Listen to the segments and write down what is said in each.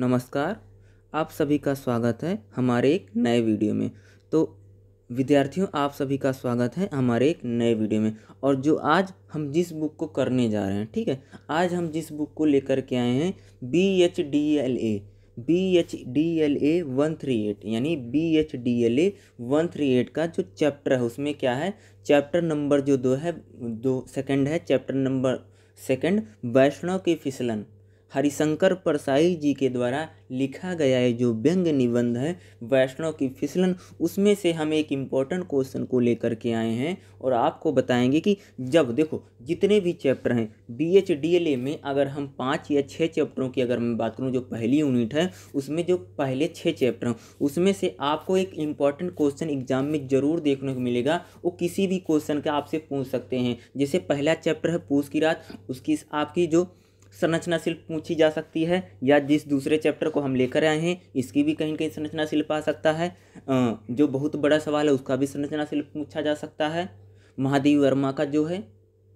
नमस्कार आप सभी का स्वागत है हमारे एक नए वीडियो में तो विद्यार्थियों आप सभी का स्वागत है हमारे एक नए वीडियो में और जो आज हम जिस बुक को करने जा रहे हैं ठीक है आज हम जिस बुक को लेकर के आए हैं B H D L A B H D L A one three eight यानी B H D L A one three eight का जो चैप्टर है उसमें क्या है चैप्टर नंबर जो दो है दो सेकंड है चैप्टर नंबर सेकंड वैष्णव के फिसलन हरिशंकर परसाई जी के द्वारा लिखा गया है जो व्यंग निबंध है वैष्णव की फिसलन उसमें से हम एक इम्पॉर्टेंट क्वेश्चन को लेकर के आए हैं और आपको बताएंगे कि जब देखो जितने भी चैप्टर हैं B H D L A में अगर हम पाँच या छः चैप्टरों की अगर मैं बात करूँ जो पहली यूनिट है उसमें जो पहले छः चैप्टर हैं उसमें से आपको एक इम्पॉर्टेंट क्वेश्चन एग्जाम में ज़रूर देखने को मिलेगा वो किसी भी क्वेश्चन का आपसे पूछ सकते हैं जैसे पहला चैप्टर है पूछ की रात उसकी आपकी जो संरचना शिल्प पूछी जा सकती है या जिस दूसरे चैप्टर को हम लेकर आए हैं इसकी भी कहीं कहीं संरचना शिल्प आ सकता है जो बहुत बड़ा सवाल है उसका भी संरचना शिल्प पूछा जा सकता है महादेव वर्मा का जो है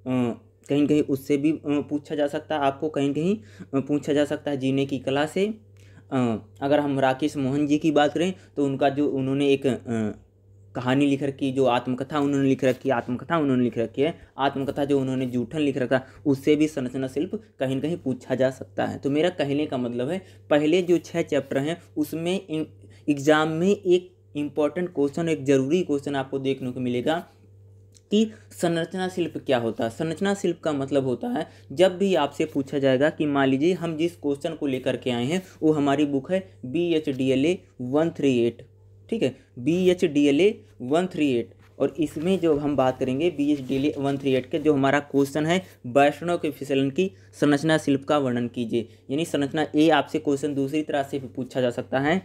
कहीं कहीं उससे भी पूछा जा सकता है आपको कहीं कहीं पूछा जा सकता है जीने की कला से अगर हम राकेश मोहन जी की बात करें तो उनका जो उन्होंने एक कहानी लिख रखी जो आत्मकथा उन्होंने लिख रखी है आत्मकथा उन्होंने लिख रखी है आत्मकथा जो उन्होंने जूठन लिख रखा उससे भी संरचना शिल्प कहीं ना कहीं पूछा जा सकता है तो मेरा कहने का मतलब है पहले जो छः चैप्टर हैं उसमें एग्ज़ाम में एक इम्पॉर्टेंट क्वेश्चन एक ज़रूरी क्वेश्चन आपको देखने को मिलेगा कि संरचना शिल्प क्या होता है संरचना शिल्प का मतलब होता है जब भी आपसे पूछा जाएगा कि मान लीजिए हम जिस क्वेश्चन को लेकर के आए हैं वो हमारी बुक है B H D L A one three eight ठीक है B H D L A one three eight और इसमें जो हम बात करेंगे B H D L A one three eight के जो हमारा क्वेश्चन है वैष्णव के फिसलन की संरचना शिल्प का वर्णन कीजिए यानी संरचना ए आपसे क्वेश्चन दूसरी तरह से भी पूछा जा सकता है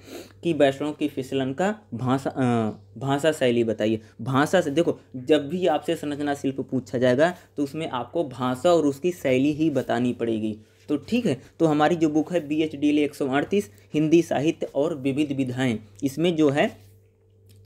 कि वैष्णव की फिसलन का भाषा भाषा शैली बताइए भाषा से देखो जब भी आपसे संरचना शिल्प पूछा जाएगा तो उसमें आपको भाषा और उसकी शैली ही बतानी पड़ेगी तो ठीक है तो हमारी जो बुक है बी एच डी एल एक सौ अड़तीस हिंदी साहित्य और विविध विधाएँ इसमें जो है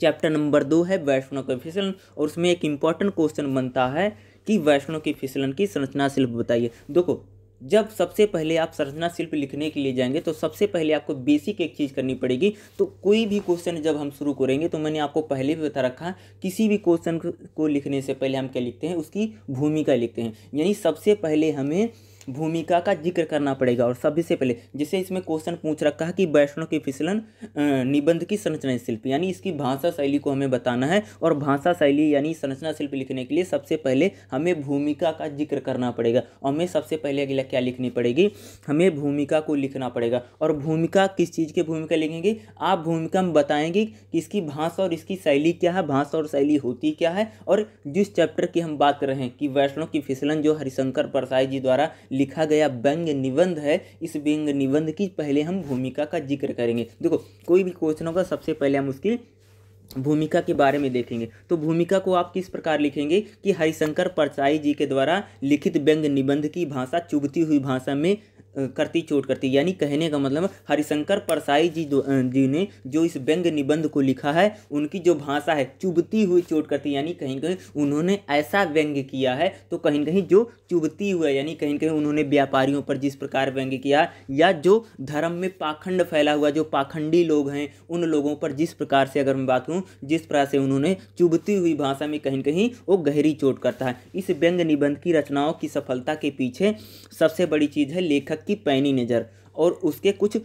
चैप्टर नंबर दो है वैष्णव के फिसलन और उसमें एक इम्पॉर्टेंट क्वेश्चन बनता है कि वैष्णव की फिसलन की संरचना शिल्प बताइए देखो जब सबसे पहले आप संरचना शिल्प लिखने के लिए जाएंगे तो सबसे पहले आपको बेसिक एक चीज़ करनी पड़ेगी तो कोई भी क्वेश्चन जब हम शुरू करेंगे तो मैंने आपको पहले भी बता रखा किसी भी क्वेश्चन को लिखने से पहले हम क्या लिखते हैं उसकी भूमिका लिखते हैं यानी सबसे पहले हमें भूमिका का जिक्र करना पड़ेगा और सभी से पहले जिसे इसमें क्वेश्चन पूछ रखा है कि वैष्णव की फिसलन निबंध की संरचना शिल्प यानी इसकी भाषा शैली को हमें बताना है और भाषा शैली यानी संरचना शिल्प लिखने के लिए सबसे पहले हमें भूमिका का जिक्र करना पड़ेगा और हमें सबसे पहले अगला क्या लिखनी पड़ेगी हमें भूमिका को लिखना पड़ेगा और भूमिका किस चीज़ की भूमिका लिखेंगे आप भूमिका हम बताएंगे कि इसकी भाषा और इसकी शैली क्या है भाषा और शैली होती क्या है और जिस चैप्टर की हम बात कर रहे हैं कि वैष्णव की फिसलन जो हरिशंकर प्रसाद जी द्वारा लिखा गया व्यंग निबंध है इस व्यंग निबंध की पहले हम भूमिका का जिक्र करेंगे देखो कोई भी क्वेश्चन होगा सबसे पहले हम उसकी भूमिका के बारे में देखेंगे तो भूमिका को आप किस प्रकार लिखेंगे कि हरिशंकर परसाई जी के द्वारा लिखित व्यंग निबंध की भाषा चुभती हुई भाषा में करती चोट करती यानी कहने का मतलब हरिशंकर परसाई जी जी ने जो इस व्यंग निबंध को लिखा है उनकी जो भाषा है चुभती हुई चोट करती यानी कहीं कहीं उन्होंने ऐसा व्यंग्य किया है तो कहीं कहीं जो चुभती हुआ यानी कहीं कहीं उन्होंने व्यापारियों पर जिस प्रकार व्यंग्य किया या जो धर्म में पाखंड फैला हुआ जो पाखंडी लोग हैं उन लोगों पर जिस प्रकार से अगर मैं बात करूँ जिस प्रकार से उन्होंने चुभती हुई भाषा में कहीं कहीं वो गहरी चोट करता है इस व्यंग निबंध की रचनाओं की सफलता के पीछे सबसे बड़ी चीज़ है लेखक की पैनी नज़र और उसके कुछ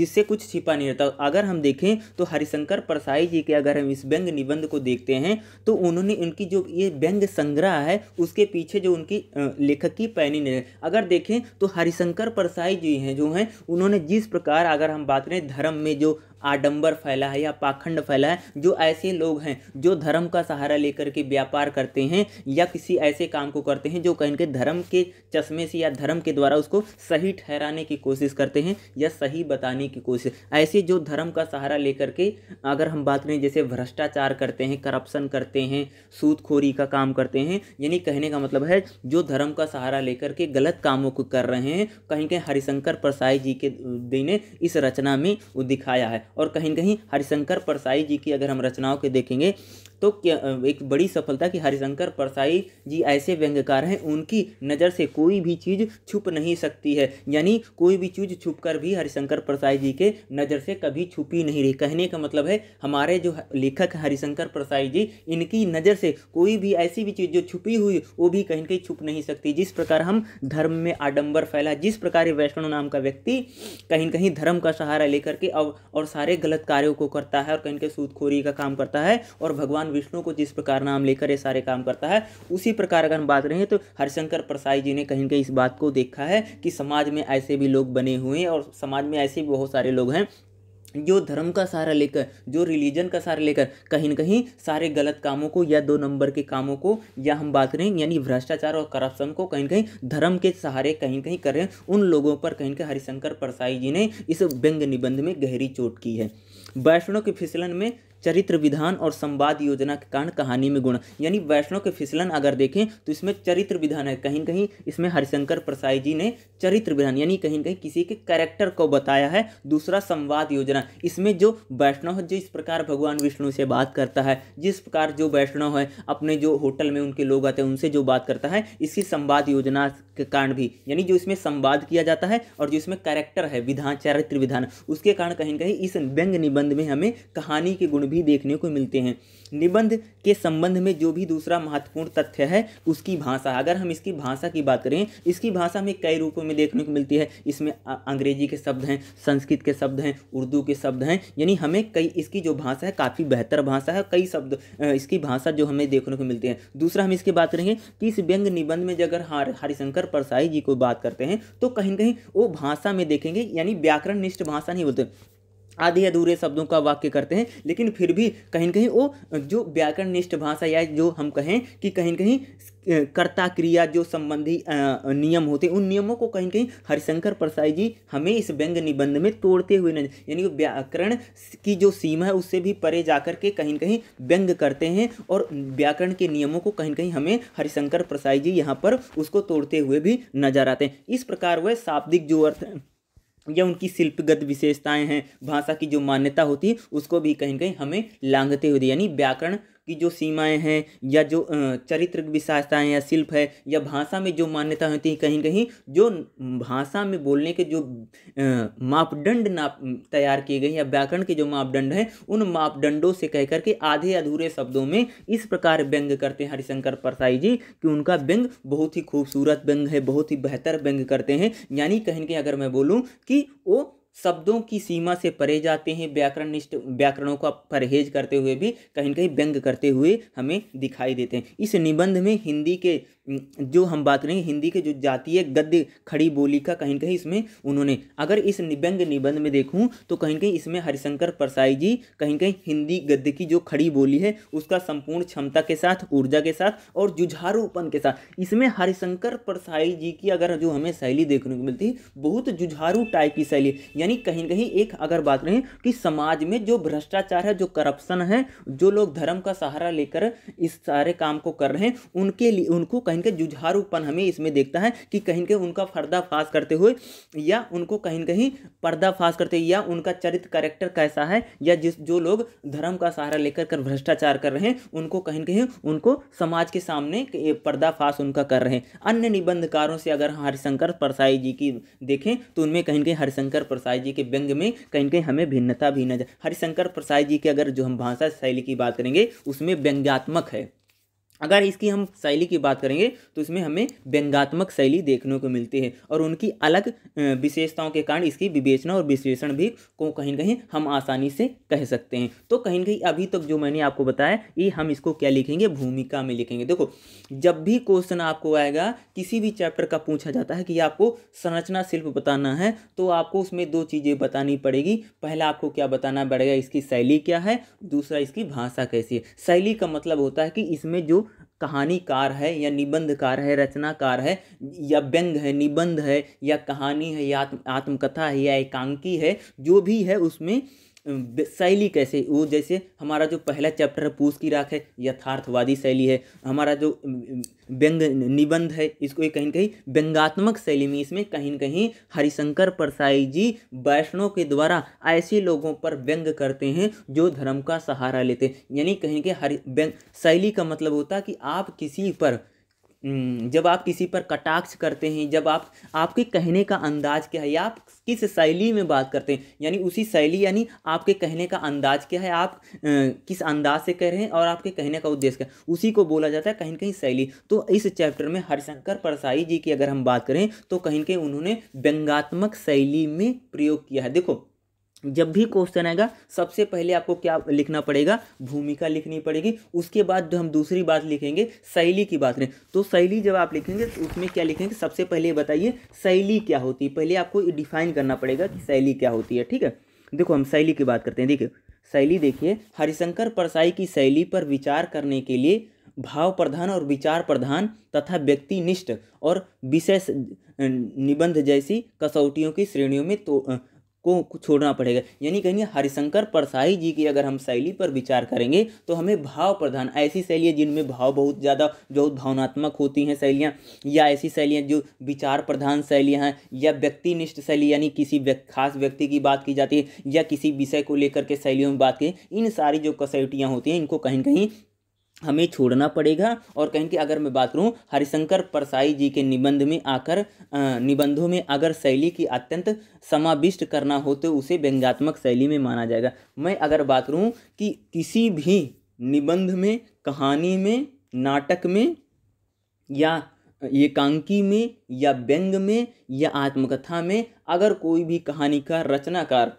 जिससे कुछ छिपा नहीं रहता अगर हम देखें तो हरिशंकर परसाई जी के अगर हम इस व्यंग निबंध को देखते हैं तो उन्होंने उनकी जो ये व्यंग संग्रह है उसके पीछे जो उनकी लेखक की पैनी नहीं अगर देखें तो हरिशंकर परसाई जी हैं जो हैं उन्होंने जिस प्रकार अगर हम बात करें धर्म में जो आडंबर फैला है या पाखंड फैला है जो ऐसे लोग हैं जो धर्म का सहारा लेकर के व्यापार करते हैं या किसी ऐसे काम को करते हैं जो कहीं के धर्म के चश्मे से या धर्म के द्वारा उसको सही ठहराने की कोशिश करते हैं या सही बताने की कोशिश ऐसे जो धर्म का सहारा लेकर के अगर हम बात करें जैसे भ्रष्टाचार करते हैं करप्शन करते हैं सूदखोरी का काम करते हैं यानी कहने का मतलब है जो धर्म का सहारा लेकर के गलत कामों को कर रहे हैं कहीं कहीं हरिशंकर परसाई जी के ने इस रचना में दिखाया है और कहीं कहीं हरिशंकर परसाई जी की अगर हम रचनाओं के देखेंगे तो एक बड़ी सफलता कि हरिशंकर परसाई जी ऐसे व्यंग्यकार हैं उनकी नज़र से कोई भी चीज़ छुप नहीं सकती है यानी कोई भी चीज़ छुप कर भी हरिशंकर परसाई जी के नज़र से कभी छुपी नहीं रही कहने का मतलब है हमारे जो लेखक हरिशंकर परसाई जी इनकी नज़र से कोई भी ऐसी भी चीज़ जो छुपी हुई वो भी कहीं कहीं छुप नहीं सकती जिस प्रकार हम धर्म में आडंबर फैला जिस प्रकार वैष्णव नाम का व्यक्ति कहीं कहीं धर्म का सहारा लेकर के और, और सारे गलत कार्यों को करता है और कहीं कहीं सूदखोरी का काम करता है और भगवान भगवान विष्णु को जिस प्रकार नाम लेकर ये सारे काम करता है उसी प्रकार अगर हम बात करें तो हरिशंकर प्रसाई जी ने कहीं कहीं इस बात को देखा है कि समाज में ऐसे भी लोग बने हुए हैं और समाज में ऐसे भी बहुत सारे लोग हैं जो धर्म का सहारा लेकर जो रिलीजन का सहारा लेकर कहीं ना कहीं सारे गलत कामों को या दो नंबर के कामों को या हम बात करें यानी भ्रष्टाचार और करप्शन को कहीं कहीं धर्म के सहारे कहीं कहीं कर रहे हैं उन लोगों पर कहीं कहीं हरिशंकर प्रसाई जी ने इस व्यंग निबंध में गहरी चोट की है वैष्णव के फिसलन में चरित्र विधान और संवाद योजना के कारण कहानी में गुण यानी वैष्णव के फिसलन अगर देखें तो इसमें चरित्र विधान है कहीं कहीं इसमें हरिशंकर प्रसाई जी ने चरित्र विधान यानी कहीं कहीं किसी के कैरेक्टर को बताया है दूसरा संवाद योजना इसमें जो वैष्णव है जो इस प्रकार भगवान विष्णु से बात करता है जिस प्रकार जो वैष्णव है अपने जो होटल में उनके लोग आते हैं उनसे जो बात करता है इसी संवाद योजना के कारण भी यानी जो इसमें संवाद किया जाता है और जो इसमें कैरेक्टर है विधान चरित्र विधान उसके कारण कहीं कहीं इस व्यंग निबंध में हमें कहानी के गुण भी देखने को मिलते हैं निबंध के संबंध में जो भी दूसरा महत्वपूर्ण तथ्य है उसकी भाषा अगर हम इसकी भाषा की बात करें इसकी भाषा हमें कई रूपों में देखने को मिलती है इसमें अंग्रेजी के शब्द हैं संस्कृत के शब्द हैं उर्दू के शब्द हैं यानी हमें कई इसकी जो भाषा है काफ़ी बेहतर भाषा है कई शब्द इसकी भाषा जो हमें देखने को मिलती है दूसरा हम इसकी बात करेंगे कि इस व्यंग निबंध में अगर हरिशंकर परसाई जी को बात करते हैं तो कहीं कहीं वो भाषा में देखेंगे यानी व्याकरण निष्ठ भाषा नहीं बोलते आधे अधूरे शब्दों का वाक्य करते हैं लेकिन फिर भी कहीं कहीं वो जो व्याकरण निष्ठ भाषा या जो हम कहें कि कहीं कहीं कर्ता क्रिया जो संबंधी नियम होते हैं उन नियमों को कहीं कहीं हरिशंकर प्रसाद जी हमें इस व्यंग निबंध में तोड़ते हुए नजर यानी कि व्याकरण की जो सीमा है उससे भी परे जा कर के कहीं कहीं व्यंग करते हैं और व्याकरण के नियमों को कहीं कहीं हमें हरिशंकर प्रसाद जी यहाँ पर उसको तोड़ते हुए भी नजर आते हैं इस प्रकार वह शाब्दिक जो अर्थ या उनकी शिल्पगत विशेषताएं हैं भाषा की जो मान्यता होती है उसको भी कहीं कहीं हमें लांघते हुए यानी व्याकरण की जो सीमाएं हैं या जो चरित्र विशेषताएं या शिल्प है या भाषा में जो मान्यता होती है कहीं कहीं जो भाषा में बोलने के जो मापदंड नाप तैयार किए गए या व्याकरण के जो मापदंड हैं उन मापदंडों से कह करके आधे अधूरे शब्दों में इस प्रकार व्यंग करते हैं हरिशंकर परसाई जी कि उनका व्यंग बहुत ही खूबसूरत व्यंग है बहुत ही बेहतर व्यंग करते हैं यानी कहीं कहीं अगर मैं बोलूँ कि वो शब्दों की सीमा से परे जाते हैं व्याकरणनिष्ठ व्याकरणों का परहेज करते हुए भी कहीं कहीं व्यंग करते हुए हमें दिखाई देते हैं इस निबंध में हिंदी के जो हम बात करेंगे हिंदी के जो जातीय गद्य खड़ी बोली का कहीं कहीं इसमें उन्होंने अगर इस व्यंग निबंध में देखूँ तो कहीं कहीं इसमें हरिशंकर परसाई जी कहीं कहीं हिंदी गद्य की जो खड़ी बोली है उसका संपूर्ण क्षमता के साथ ऊर्जा के साथ और जुझारूपन के साथ इसमें हरिशंकर परसाई जी की अगर जो हमें शैली देखने को मिलती है बहुत जुझारू टाइप की शैली यानी कहीं कहीं एक अगर बात करें कि समाज में जो भ्रष्टाचार है जो करप्शन है जो लोग धर्म का सहारा लेकर इस सारे काम को कर रहे हैं उनके लिए उनको कहीं कहीं के जुझारूपन हमें इसमें देखता है कि कहीं के उनका पर्दाफाश करते हुए या उनको कहीं कहीं पर्दाफाश करते या उनका चरित्र करेक्टर कैसा है या जिस जो लोग धर्म का सहारा लेकर कर भ्रष्टाचार कर रहे हैं उनको कहीं कहीं उनको समाज के सामने पर्दाफाश उनका कर रहे हैं अन्य निबंधकारों से अगर हरिशंकर प्रसाई जी की देखें तो उनमें कहीं कहीं हरिशंकर प्रसाई जी के व्यंग में कहीं कहीं हमें भिन्नता भी नजर हरिशंकर प्रसाई जी की अगर जो हम भाषा शैली की बात करेंगे उसमें व्यंग्यात्मक है अगर इसकी हम शैली की बात करेंगे तो इसमें हमें व्यंगात्मक शैली देखने को मिलती है और उनकी अलग विशेषताओं के कारण इसकी विवेचना और विश्लेषण भी को कहीं कहीं हम आसानी से कह सकते हैं तो कहीं कहीं अभी तक जो मैंने आपको बताया ये हम इसको क्या लिखेंगे भूमिका में लिखेंगे देखो जब भी क्वेश्चन आपको आएगा किसी भी चैप्टर का पूछा जाता है कि आपको संरचना शिल्प बताना है तो आपको उसमें दो चीज़ें बतानी पड़ेगी पहला आपको क्या बताना पड़ेगा इसकी शैली क्या है दूसरा इसकी भाषा कैसी है शैली का मतलब होता है कि इसमें जो कहानीकार है या निबंधकार है रचनाकार है या व्यंग है निबंध है या कहानी है या आत्म आत्मकथा है या एकांकी है जो भी है उसमें शैली कैसे वो जैसे हमारा जो पहला चैप्टर है पूस की राख है यथार्थवादी शैली है हमारा जो व्यंग निबंध है इसको ये कहीं कहीं व्यंगात्मक शैली में इसमें कहीं कहीं हरिशंकर परसाई जी वैष्णव के द्वारा ऐसे लोगों पर व्यंग करते हैं जो धर्म का सहारा लेते हैं यानी कहीं के हरि व्यंग शैली का मतलब होता कि आप किसी पर हम्म, जब आप किसी पर कटाक्ष करते हैं जब आप आपके कहने का अंदाज क्या है आप किस शैली में बात करते हैं यानी उसी शैली यानी आपके कहने का अंदाज क्या है आप किस अंदाज से कह रहे हैं और आपके कहने का उद्देश्य क्या उसी को बोला जाता है कहीं कहीं शैली तो इस चैप्टर में हरिशंकर परसाई जी की अगर हम बात करें तो कहीं कहीं उन्होंने व्यंगात्मक शैली में प्रयोग किया है देखो जब भी क्वेश्चन आएगा सबसे पहले आपको क्या लिखना पड़ेगा भूमिका लिखनी पड़ेगी उसके बाद जो हम दूसरी बात लिखेंगे शैली की बात करें तो शैली जब आप लिखेंगे तो उसमें क्या लिखेंगे सबसे पहले बताइए शैली क्या होती है पहले आपको डिफाइन करना पड़ेगा कि शैली क्या होती है ठीक है देखो हम शैली की बात करते हैं देखिए शैली देखिए हरिशंकर परसाई की शैली पर विचार करने के लिए भाव प्रधान और विचार प्रधान तथा व्यक्तिनिष्ठ और विशेष निबंध जैसी कसौटियों की श्रेणियों में तो को छोड़ना पड़ेगा यानी कहेंगे हरिशंकर परसाई जी की अगर हम शैली पर विचार करेंगे तो हमें भाव प्रधान ऐसी शैलियाँ जिनमें भाव बहुत ज़्यादा बहुत भावनात्मक होती हैं शैलियाँ या ऐसी शैलियाँ जो विचार प्रधान शैलियाँ हैं या व्यक्तिनिष्ठ शैली यानी किसी व्यक, खास व्यक्ति की बात की जाती है या किसी विषय को लेकर के शैलियों में बात की इन सारी जो कसौटियाँ होती हैं इनको कहीं कहीं हमें छोड़ना पड़ेगा और कहीं कि अगर मैं बात करूं हरिशंकर परसाई जी के निबंध में आकर निबंधों में अगर शैली की अत्यंत समाविष्ट करना हो तो उसे व्यंग्यात्मक शैली में माना जाएगा मैं अगर बात करूं कि किसी भी निबंध में कहानी में नाटक में या एकांकी में या व्यंग में या आत्मकथा में अगर कोई भी कहानी का रचनाकार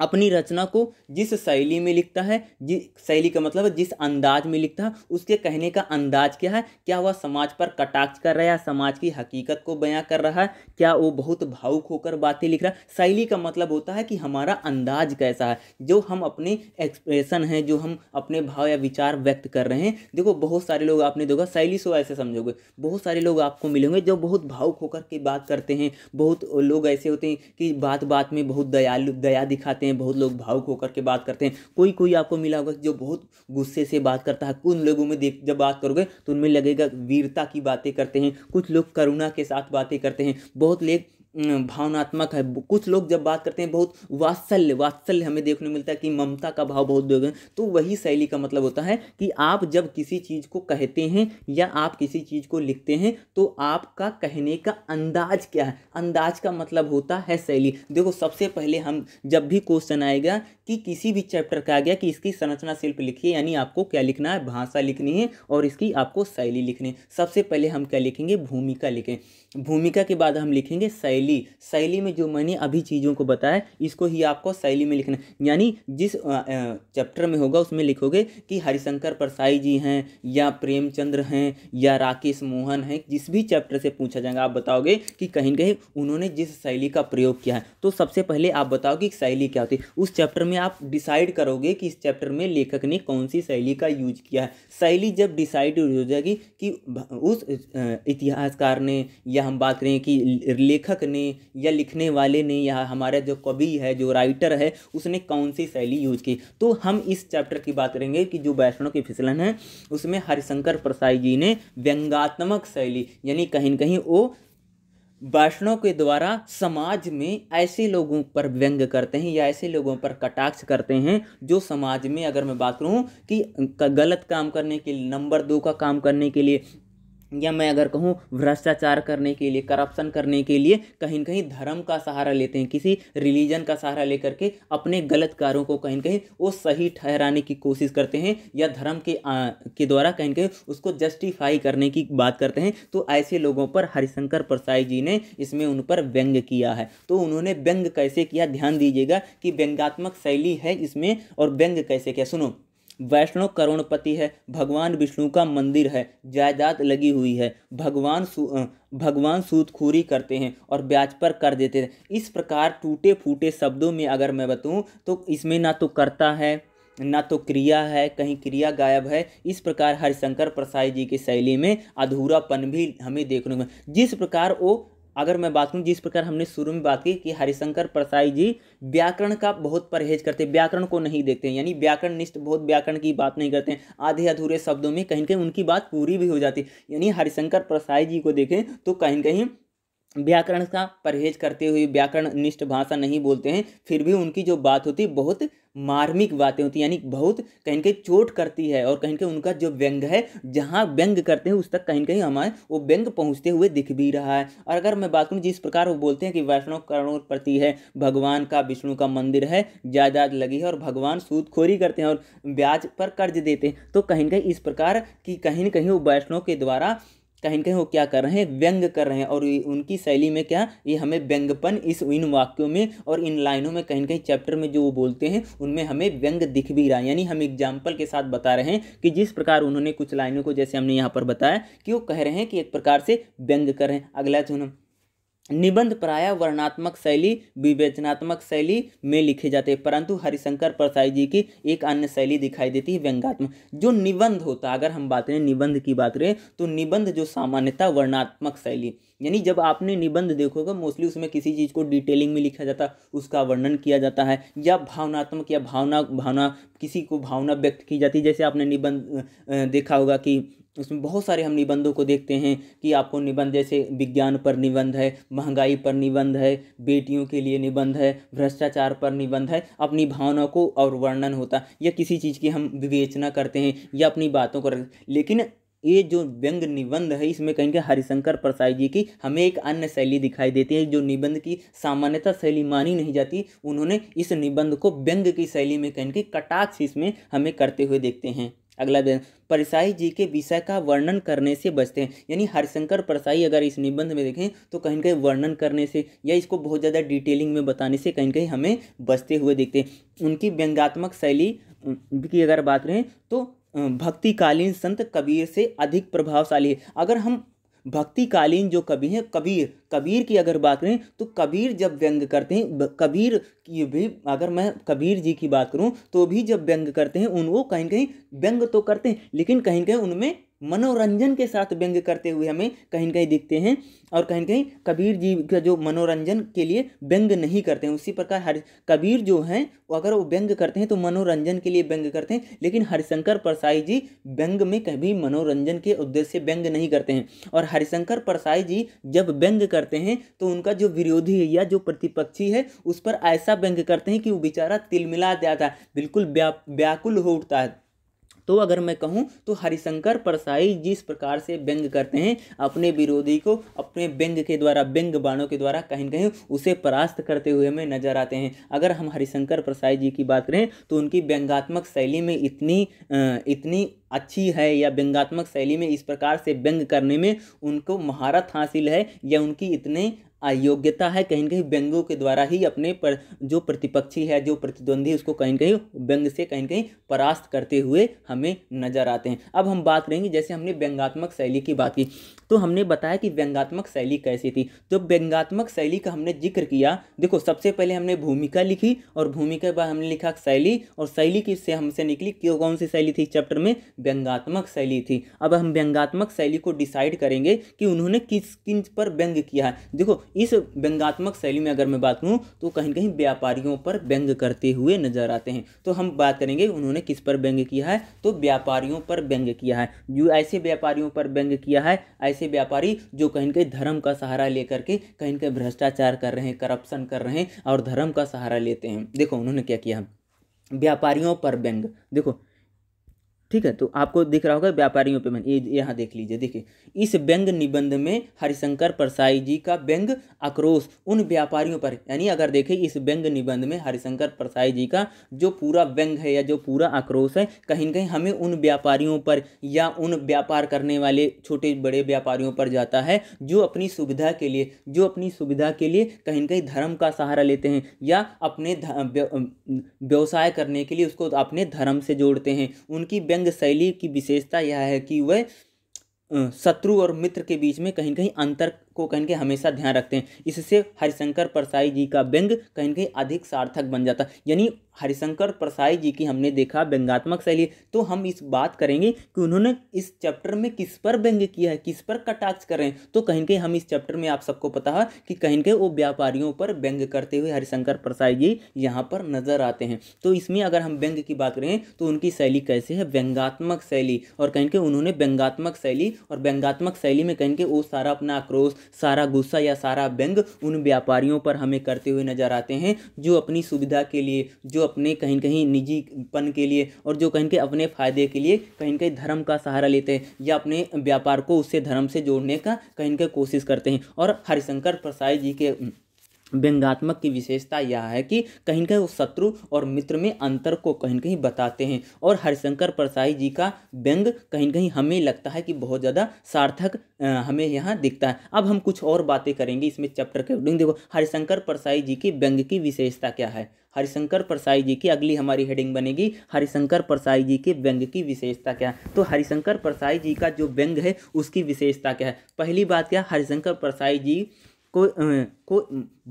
अपनी रचना को जिस शैली में लिखता है जिस शैली का मतलब जिस अंदाज में लिखता है उसके कहने का अंदाज क्या है क्या वह समाज पर कटाक्ष कर रहा है या समाज की हकीकत को बयां कर रहा है क्या वो बहुत भावुक होकर बातें लिख रहा है शैली का मतलब होता है कि हमारा अंदाज कैसा है जो हम अपने एक्सप्रेशन है जो हम अपने भाव या विचार व्यक्त कर रहे हैं देखो बहुत सारे लोग आपने देखा शैली से ऐसे समझोगे बहुत सारे लोग आपको मिलेंगे जो बहुत भावुक होकर के बात करते हैं बहुत लोग ऐसे होते हैं कि बात बात में बहुत दयालु दया दिखाते हैं हैं बहुत लोग भावुक होकर के बात करते हैं कोई कोई आपको मिला होगा जो बहुत गुस्से से बात करता है उन लोगों में देख जब बात करोगे तो उनमें लगेगा वीरता की बातें करते हैं कुछ लोग करुणा के साथ बातें करते हैं बहुत लोग भावनात्मक है कुछ लोग जब बात करते हैं बहुत वात्सल्य वात्सल्य हमें देखने मिलता है कि ममता का भाव बहुत दोगे तो वही शैली का मतलब होता है कि आप जब किसी चीज़ को कहते हैं या आप किसी चीज़ को लिखते हैं तो आपका कहने का अंदाज क्या है अंदाज का मतलब होता है शैली देखो सबसे पहले हम जब भी क्वेश्चन आएगा कि किसी भी चैप्टर का आ गया कि इसकी संरचना शिल्प लिखिए यानी आपको क्या लिखना है भाषा लिखनी है और इसकी आपको शैली लिखनी है सबसे पहले हम क्या लिखेंगे भूमिका लिखें भूमिका के बाद हम लिखेंगे शैली शैली शैली में जो मैंने अभी चीज़ों को बताया इसको ही आपको शैली में लिखना यानी जिस चैप्टर में होगा उसमें लिखोगे कि हरिशंकर परसाई जी हैं या प्रेमचंद्र हैं या राकेश मोहन हैं जिस भी चैप्टर से पूछा जाएगा आप बताओगे कि कहीं कहीं उन्होंने जिस शैली का प्रयोग किया है तो सबसे पहले आप बताओगे कि शैली क्या होती है उस चैप्टर में आप डिसाइड करोगे कि इस चैप्टर में लेखक ने कौन सी शैली का यूज किया है शैली जब डिसाइड हो जाएगी कि उस इतिहासकार ने या हम बात करें कि लेखक ने या लिखने वाले ने या हमारे जो कवि है जो राइटर है उसने कौन सी शैली यूज की तो हम इस चैप्टर की बात करेंगे कि जो वैष्णव की फिसलन है उसमें हरिशंकर प्रसाई जी ने व्यंगात्मक शैली यानी कहीं ना कहीं वो वैष्णव के द्वारा समाज में ऐसे लोगों पर व्यंग करते हैं या ऐसे लोगों पर कटाक्ष करते हैं जो समाज में अगर मैं बात करूं कि गलत काम करने के लिए नंबर दो का काम करने के लिए या मैं अगर कहूँ भ्रष्टाचार करने के लिए करप्शन करने के लिए कहीं कहीं धर्म का सहारा लेते हैं किसी रिलीजन का सहारा लेकर के अपने गलत कार्यों को कहीं कहीं वो सही ठहराने की कोशिश करते हैं या धर्म के आ, के द्वारा कहीं कहीं उसको जस्टिफाई करने की बात करते हैं तो ऐसे लोगों पर हरिशंकर प्रसाद जी ने इसमें उन पर व्यंग किया है तो उन्होंने व्यंग कैसे किया ध्यान दीजिएगा कि व्यंगात्मक शैली है इसमें और व्यंग कैसे किया सुनो वैष्णो करुणपति है भगवान विष्णु का मंदिर है जायदाद लगी हुई है भगवान सू भगवान सूदखोरी करते हैं और ब्याज पर कर देते हैं इस प्रकार टूटे फूटे शब्दों में अगर मैं बताऊं तो इसमें ना तो करता है ना तो क्रिया है कहीं क्रिया गायब है इस प्रकार हरिशंकर प्रसाई जी की शैली में अधूरापन भी हमें देखने को जिस प्रकार वो अगर मैं बात करूँ जिस प्रकार हमने शुरू में बात की कि हरिशंकर प्रसाई जी व्याकरण का बहुत परहेज करते हैं व्याकरण को नहीं देखते हैं यानी व्याकरण निष्ठ बहुत व्याकरण की बात नहीं करते हैं आधे अधूरे शब्दों में कहीं कहीं उनकी बात पूरी भी हो जाती यानी हरिशंकर प्रसाई जी को देखें तो कहीं कहीं व्याकरण का परहेज करते हुए व्याकरण निष्ठ भाषा नहीं बोलते हैं फिर भी उनकी जो बात होती बहुत मार्मिक बातें होती यानी बहुत कहीं कहीं चोट करती है और कहीं कहीं उनका जो व्यंग है जहाँ व्यंग करते हैं उस तक कहीं कहीं हमारे वो व्यंग पहुँचते हुए दिख भी रहा है और अगर मैं बात करूँ जिस प्रकार वो बोलते हैं कि वैष्णव प्रति है भगवान का विष्णु का मंदिर है जायदाद लगी है और भगवान सूदखोरी करते हैं और ब्याज पर कर्ज देते हैं तो कहीं कहीं इस प्रकार की कहीं कहीं वो वैष्णव के द्वारा कहीं कहीं वो क्या कर रहे हैं व्यंग कर रहे हैं और उनकी शैली में क्या ये हमें व्यंगपन इस इन वाक्यों में और इन लाइनों में कहीं कहीं चैप्टर में जो वो बोलते हैं उनमें हमें व्यंग दिख भी रहा है यानी हम एग्जाम्पल के साथ बता रहे हैं कि जिस प्रकार उन्होंने कुछ लाइनों को जैसे हमने यहाँ पर बताया कि वो कह रहे हैं कि एक प्रकार से व्यंग कर रहे हैं अगला चुनाव निबंध प्राय वर्णात्मक शैली विवेचनात्मक शैली में लिखे जाते हैं परंतु हरिशंकर प्रसाद जी की एक अन्य शैली दिखाई देती है व्यंगात्मक जो निबंध होता अगर हम बात करें निबंध की बात करें तो निबंध जो सामान्यता वर्णात्मक शैली यानी जब आपने निबंध देखोगे मोस्टली उसमें किसी चीज़ को डिटेलिंग में लिखा जाता उसका वर्णन किया जाता है या भावनात्मक या भावना भावना किसी को भावना व्यक्त की जाती है जैसे आपने निबंध देखा होगा कि उसमें बहुत सारे हम निबंधों को देखते हैं कि आपको निबंध जैसे विज्ञान पर निबंध है महंगाई पर निबंध है बेटियों के लिए निबंध है भ्रष्टाचार पर निबंध है अपनी भावना को और वर्णन होता या किसी चीज़ की हम विवेचना करते हैं या अपनी बातों को लेकिन ये जो व्यंग निबंध है इसमें कहीं कहीं हरिशंकर प्रसाद जी की हमें एक अन्य शैली दिखाई देती है जो निबंध की सामान्यतः शैली मानी नहीं जाती उन्होंने इस निबंध को व्यंग की शैली में कहीं कहीं कटाक्ष इसमें हमें करते हुए देखते हैं अगला दिन परसाई जी के विषय का वर्णन करने से बचते हैं यानी हरिशंकर परसाई अगर इस निबंध में देखें तो कहीं कहीं वर्णन करने से या इसको बहुत ज़्यादा डिटेलिंग में बताने से कहीं कहीं हमें बचते हुए देखते हैं उनकी व्यंगात्मक शैली की अगर बात करें तो भक्तिकालीन संत कबीर से अधिक प्रभावशाली है अगर हम भक्तिकालीन जो कवि हैं कबीर कबीर की अगर बात करें तो कबीर जब व्यंग करते हैं कबीर की भी अगर मैं कबीर जी की बात करूं तो भी जब व्यंग करते हैं उन वो कहीं कहीं व्यंग तो करते हैं लेकिन कहीं कहीं उनमें मनोरंजन के साथ व्यंग करते हुए हमें कहीं कहीं दिखते हैं और कहीं कहीं कबीर जी का जो मनोरंजन के लिए व्यंग नहीं करते हैं उसी प्रकार हर कबीर जो हैं वो अगर वो व्यंग करते हैं तो मनोरंजन के लिए व्यंग करते हैं लेकिन हरिशंकर परसाई जी व्यंग में कभी मनोरंजन के उद्देश्य से व्यंग नहीं करते हैं और हरिशंकर परसाई जी जब व्यंग करते हैं तो उनका जो विरोधी या जो प्रतिपक्षी है उस पर ऐसा व्यंग करते हैं कि वो बेचारा तिलमिला जाता है बिल्कुल व्याकुल हो उठता है तो अगर मैं कहूँ तो हरिशंकर परसाई जिस प्रकार से व्यंग करते हैं अपने विरोधी को अपने व्यंग के द्वारा व्यंग बाणों के द्वारा कहीं ना कहीं उसे परास्त करते हुए हमें नजर आते हैं अगर हम हरिशंकर परसाई जी की बात करें तो उनकी व्यंगात्मक शैली में इतनी इतनी अच्छी है या व्यंगात्मक शैली में इस प्रकार से व्यंग करने में उनको महारत हासिल है या उनकी इतने अयोग्यता है कहीं कहीं व्यंगों के द्वारा ही अपने पर जो प्रतिपक्षी है जो प्रतिद्वंदी उसको कहीं कहीं व्यंग से कहीं ना कहीं परास्त करते हुए हमें नजर आते हैं अब हम बात करेंगे जैसे हमने व्यंगात्मक शैली की बात की तो हमने बताया कि व्यंगात्मक शैली कैसी थी जो व्यंगात्मक शैली का हमने जिक्र किया देखो सबसे पहले हमने भूमिका लिखी और भूमिका के बाद हमने लिखा शैली और शैली की से हमसे निकली क्यों कौन सी शैली थी चैप्टर में व्यंगात्मक शैली थी अब हम व्यंगात्मक शैली को डिसाइड करेंगे कि उन्होंने किस किन पर व्यंग किया है देखो इस व्यंगात्मक शैली में अगर मैं बात करूँ तो कहीं कहीं व्यापारियों पर व्यंग करते हुए नजर आते हैं तो हम बात करेंगे उन्होंने किस पर व्यंग किया है तो व्यापारियों पर व्यंग किया है जो ऐसे व्यापारियों पर व्यंग किया है ऐसे व्यापारी जो कहीं कहीं धर्म का सहारा लेकर के कहीं कहीं भ्रष्टाचार कर रहे हैं करप्शन कर रहे हैं और धर्म का सहारा लेते हैं देखो उन्होंने क्या किया व्यापारियों पर व्यंग देखो ठीक है तो आपको दिख रहा होगा व्यापारियों पे मैंने ये यहाँ देख लीजिए देखिए इस व्यंग निबंध में हरिशंकर प्रसाई जी का व्यंग आक्रोश उन व्यापारियों पर यानी अगर देखें इस व्यंग निबंध में हरिशंकर प्रसाई जी का जो पूरा व्यंग है या जो पूरा आक्रोश है कहीं ना कहीं हमें उन व्यापारियों पर या उन व्यापार करने वाले छोटे बड़े व्यापारियों पर जाता है जो अपनी सुविधा के लिए जो अपनी सुविधा के लिए कहीं ना कहीं धर्म का सहारा लेते हैं या अपने व्यवसाय करने के लिए उसको अपने धर्म से जोड़ते हैं उनकी व्यंग्य शैली की विशेषता यह है कि वह शत्रु और मित्र के बीच में कहीं कहीं अंतर को कहीं के हमेशा ध्यान रखते हैं इससे हरिशंकर परसाई जी का व्यंग कहीं कहीं अधिक सार्थक बन जाता यानी हरिशंकर परसाई जी की हमने देखा व्यंगात्मक शैली तो हम इस बात करेंगे कि उन्होंने इस चैप्टर में किस पर व्यंग किया है किस पर कटाक्ष कर रहे हैं तो कहीं कहीं हम इस चैप्टर में आप सबको पता है कि कहीं कहीं वो व्यापारियों पर व्यंग करते हुए हरिशंकर प्रसाई जी यहाँ पर नजर आते हैं तो इसमें अगर हम व्यंग की बात करें तो उनकी शैली कैसे है व्यंगात्मक शैली और कहीं कहीं उन्होंने व्यंगात्मक शैली और व्यंगात्मक शैली में कहीं के वो सारा अपना आक्रोश सारा गुस्सा या सारा व्यंग उन व्यापारियों पर हमें करते हुए नजर आते हैं जो अपनी सुविधा के लिए जो अपने कहीं कहीं निजीपन के लिए और जो कहीं कहीं अपने फ़ायदे के लिए कहीं कहीं धर्म का सहारा लेते हैं या अपने व्यापार को उससे धर्म से जोड़ने का कहीं कहीं कोशिश करते हैं और हरिशंकर प्रसाद जी के व्यंगात्मक की विशेषता यह है कि कहीं ना कहीं वो शत्रु और मित्र में अंतर को कहीं न कहीं बताते हैं और हरिशंकर परसाई जी का व्यंग कहीं ना कहीं हमें लगता है कि बहुत ज़्यादा सार्थक हमें यहाँ दिखता है अब हम कुछ और बातें करेंगे इसमें चैप्टर के अकॉर्डिंग देखो हरिशंकर परसाई जी की व्यंग की विशेषता क्या है हरिशंकर परसाई जी की अगली हमारी हेडिंग बनेगी हरिशंकर परसाई जी के व्यंग की विशेषता क्या है तो हरिशंकर परसाई जी का जो व्यंग है उसकी विशेषता क्या है पहली बात क्या हरिशंकर परसाई जी को को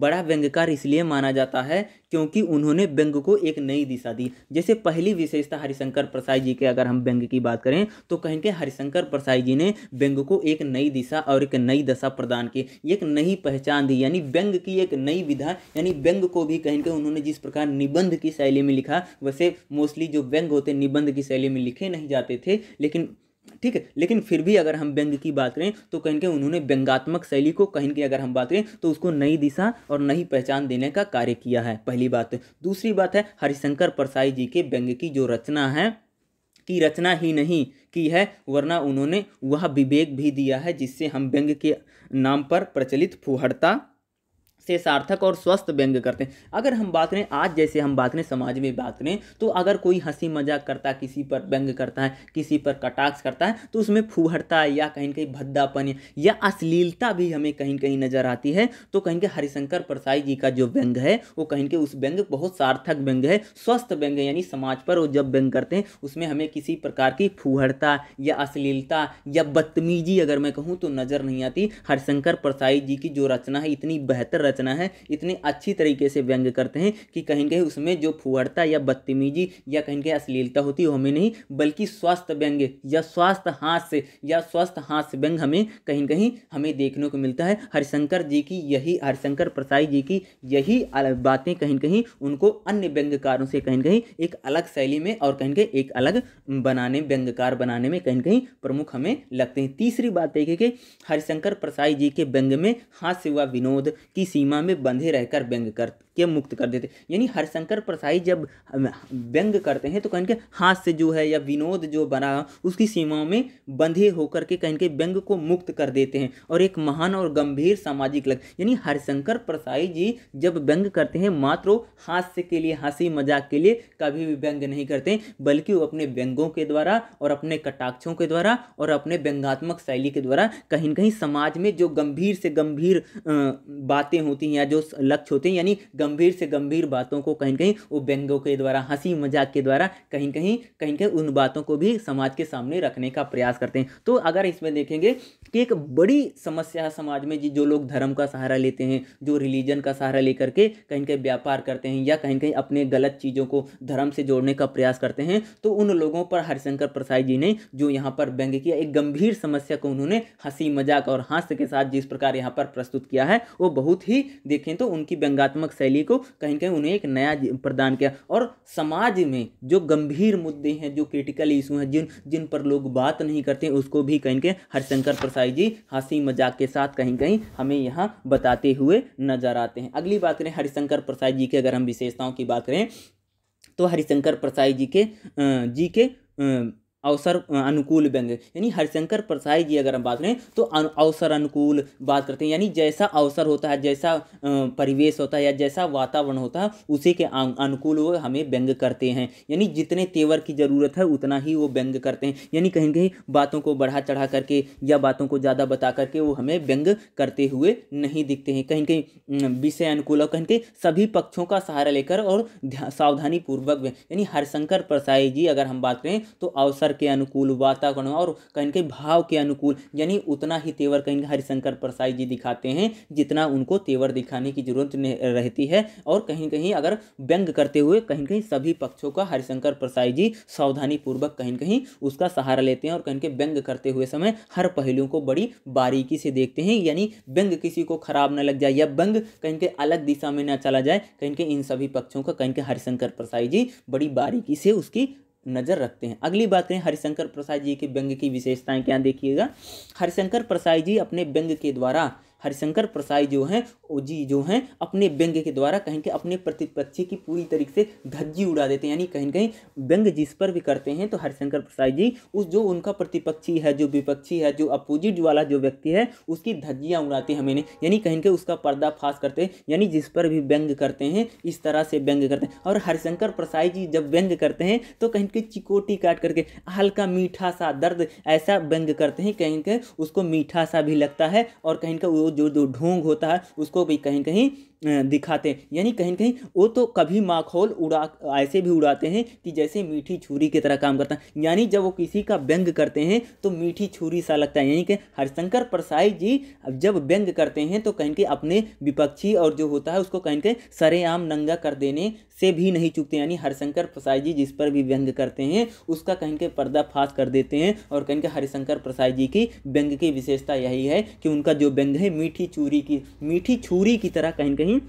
बड़ा व्यंग्यकार इसलिए माना जाता है क्योंकि उन्होंने व्यंग को एक नई दिशा दी जैसे पहली विशेषता हरिशंकर प्रसाई जी के अगर हम व्यंग की बात करें तो कहेंगे हरिशंकर प्रसाई जी ने व्यंग को एक नई दिशा और एक नई दशा प्रदान की एक नई पहचान दी यानी व्यंग की एक नई विधा यानी व्यंग को भी कहेंगे उन्होंने जिस प्रकार निबंध की शैली में लिखा वैसे मोस्टली जो व्यंग होते निबंध की शैली में लिखे नहीं जाते थे लेकिन ठीक है लेकिन फिर भी अगर हम व्यंग की बात करें तो कहीं के उन्होंने व्यंगात्मक शैली को कहीं की अगर हम बात करें तो उसको नई दिशा और नई पहचान देने का कार्य किया है पहली बात दूसरी बात है हरिशंकर परसाई जी के व्यंग की जो रचना है की रचना ही नहीं की है वरना उन्होंने वह विवेक भी दिया है जिससे हम व्यंग के नाम पर प्रचलित फुहड़ता से सार्थक और स्वस्थ व्यंग करते हैं अगर हम बात करें आज जैसे हम बात करें समाज में बात करें तो अगर कोई हंसी मजाक करता है किसी पर व्यंग करता है किसी पर कटाक्ष करता है तो उसमें फूहड़ता या कहीं कहीं भद्दापन या अश्लीलता भी हमें कहीं कहीं नजर आती है तो कहीं के हरिशंकर प्रसाई जी का जो व्यंग है वो कहीं के उस व्यंग बहुत सार्थक व्यंग है स्वस्थ व्यंग यानी समाज पर वो जब व्यंग करते हैं उसमें हमें किसी प्रकार की फूहड़ता या अश्लीलता या बदतमीजी अगर मैं कहूँ तो नज़र नहीं आती हरिशंकर प्रसाई जी की जो रचना है इतनी बेहतर रचना रचना है इतने अच्छी तरीके से व्यंग करते हैं कि कहीं कहीं उसमें जो फुहरता या बदतमीजी या कहीं कहीं अश्लीलता होती है हमें नहीं बल्कि स्वस्थ व्यंग या स्वस्थ हास्य या स्वस्थ हास्य व्यंग हमें कहीं कहीं हमें देखने को मिलता है हरिशंकर जी की यही हरिशंकर प्रसाई जी की यही बातें कहीं कहीं उनको अन्य व्यंग्यकारों से कहीं कहीं एक अलग शैली में और कहीं कहीं एक अलग बनाने व्यंग्यकार बनाने में कहीं कहीं प्रमुख हमें लगते हैं तीसरी बात देखिए कि हरिशंकर प्रसाई जी के व्यंग में हास्य व विनोद की सीमा सीमा में बंधे रहकर व्यंग कर के मुक्त कर देते यानी हरिशंकर प्रसाई जब व्यंग करते हैं तो कहीं के हाथ से जो है या विनोद जो बना उसकी सीमाओं में बंधे होकर के कहीं के व्यंग को मुक्त कर देते हैं और एक महान और गंभीर सामाजिक लग यानी हरिशंकर प्रसाई जी जब व्यंग करते हैं मात्र हास्य के लिए हंसी मजाक के लिए कभी भी व्यंग नहीं करते बल्कि वो अपने व्यंगों के द्वारा और अपने कटाक्षों के द्वारा और अपने व्यंगात्मक शैली के द्वारा कहीं ना कहीं समाज में जो गंभीर से गंभीर बातें होती हैं या जो लक्ष्य होते हैं यानी गंभीर से गंभीर बातों को कहीं कहीं वो व्यंगों के द्वारा हंसी मजाक के द्वारा कहीं कहीं कहीं कहीं उन बातों को भी समाज के सामने रखने का प्रयास करते हैं तो अगर इसमें देखेंगे कि एक बड़ी समस्या है समाज में जो लोग धर्म का सहारा लेते हैं जो रिलीजन का सहारा लेकर के कहीं कहीं व्यापार करते हैं या कहीं कहीं अपने गलत चीज़ों को धर्म से जोड़ने का प्रयास करते हैं तो उन लोगों पर हरिशंकर प्रसाद जी ने जो यहाँ पर व्यंग किया एक गंभीर समस्या को उन्होंने हंसी मजाक और हास्य के साथ जिस प्रकार यहाँ पर प्रस्तुत किया है वो बहुत ही देखें तो उनकी व्यंगात्मक शैली शैली को कहीं कहीं उन्हें एक नया प्रदान किया और समाज में जो गंभीर मुद्दे हैं जो क्रिटिकल इशू हैं जिन जिन पर लोग बात नहीं करते उसको भी कहीं कहीं हरिशंकर प्रसाद जी हंसी मजाक के साथ कहीं कहीं हमें यहाँ बताते हुए नजर आते हैं अगली बात करें हरिशंकर प्रसाद जी की अगर हम विशेषताओं की बात करें तो हरिशंकर प्रसाद जी के जी के अवसर अनुकूल व्यंग यानी हरिशंकर प्रसाद जी अगर हम बात करें तो अवसर अनुकूल बात करते हैं यानी जैसा अवसर होता है जैसा परिवेश होता है या जैसा वातावरण होता है उसी के अनुकूल वो हमें व्यंग करते हैं यानी जितने तेवर की ज़रूरत है उतना ही वो व्यंग करते हैं यानी कहीं कहीं बातों को बढ़ा चढ़ा करके या बातों को ज़्यादा बता करके वो हमें व्यंग करते हुए नहीं दिखते हैं कहीं कहीं विषय अनुकूल और कहीं कहीं सभी पक्षों का सहारा लेकर और सावधानी पूर्वक यानी हरिशंकर प्रसाद जी अगर हम बात करें तो अवसर स्तर के अनुकूल वातावरण और कहीं के भाव के अनुकूल यानी उतना ही तेवर कहीं हरिशंकर प्रसाद जी दिखाते हैं जितना उनको तेवर दिखाने की जरूरत रहती है और कहीं कहीं अगर व्यंग करते हुए कहीं कहीं सभी पक्षों का हरिशंकर प्रसाद जी सावधानी पूर्वक कहीं कहीं उसका सहारा लेते हैं और कहीं के व्यंग करते हुए समय हर पहलुओं को बड़ी बारीकी से देखते हैं यानी व्यंग किसी को खराब न लग जाए या व्यंग कहीं के अलग दिशा में न चला जाए कहीं के इन सभी पक्षों का कहीं के हरिशंकर प्रसाद जी बड़ी बारीकी से उसकी नज़र रखते हैं अगली बात करें हरिशंकर प्रसाद जी के व्यंग की विशेषताएं क्या देखिएगा हरिशंकर प्रसाद जी अपने व्यंग के द्वारा हरिशंकर प्रसाई जो हैं जी जो हैं अपने व्यंग्य के द्वारा कहीं के अपने प्रतिपक्षी की पूरी तरीके से धज्जी उड़ा देते हैं यानी कहीं कहीं व्यंग जिस पर भी करते हैं तो हरिशंकर प्रसाई जी उस जो उनका प्रतिपक्षी है जो विपक्षी है जो अपोजिट वाला जो व्यक्ति है उसकी धज्जियाँ उड़ाते हैं हमें यानी कहीं के उसका पर्दाफाश करते हैं यानी जिस पर भी व्यंग करते हैं इस तरह से व्यंग करते हैं और हरिशंकर प्रसाई जी जब व्यंग करते हैं तो कहीं के चिकोटी काट करके हल्का मीठा सा दर्द ऐसा व्यंग करते हैं कहीं के उसको मीठा सा भी लगता है और कहीं का वो जो जो ढोंग होता है उसको भी कहीं कहीं दिखाते हैं यानी कहीं कहीं वो तो कभी माखौल उड़ा ऐसे भी उड़ाते हैं कि जैसे मीठी छुरी की तरह काम करता है यानी जब वो किसी का व्यंग करते हैं तो मीठी छुरी सा लगता है यानी कि हरिशंकर प्रसाद जी जब व्यंग करते हैं तो कहीं कहीं अपने विपक्षी और जो होता है उसको कहीं कहीं सरेआम नंगा कर देने से भी नहीं चुकते यानी हरिशंकर प्रसाई जी जिस पर भी व्यंग करते हैं उसका कहीं के पर्दाफाश कर देते हैं और कहीं के हरिशंकर प्रसाई जी की व्यंग की विशेषता यही है कि उनका जो व्यंग है मीठी छुरी की मीठी छुरी की तरह कहीं कहीं कहीं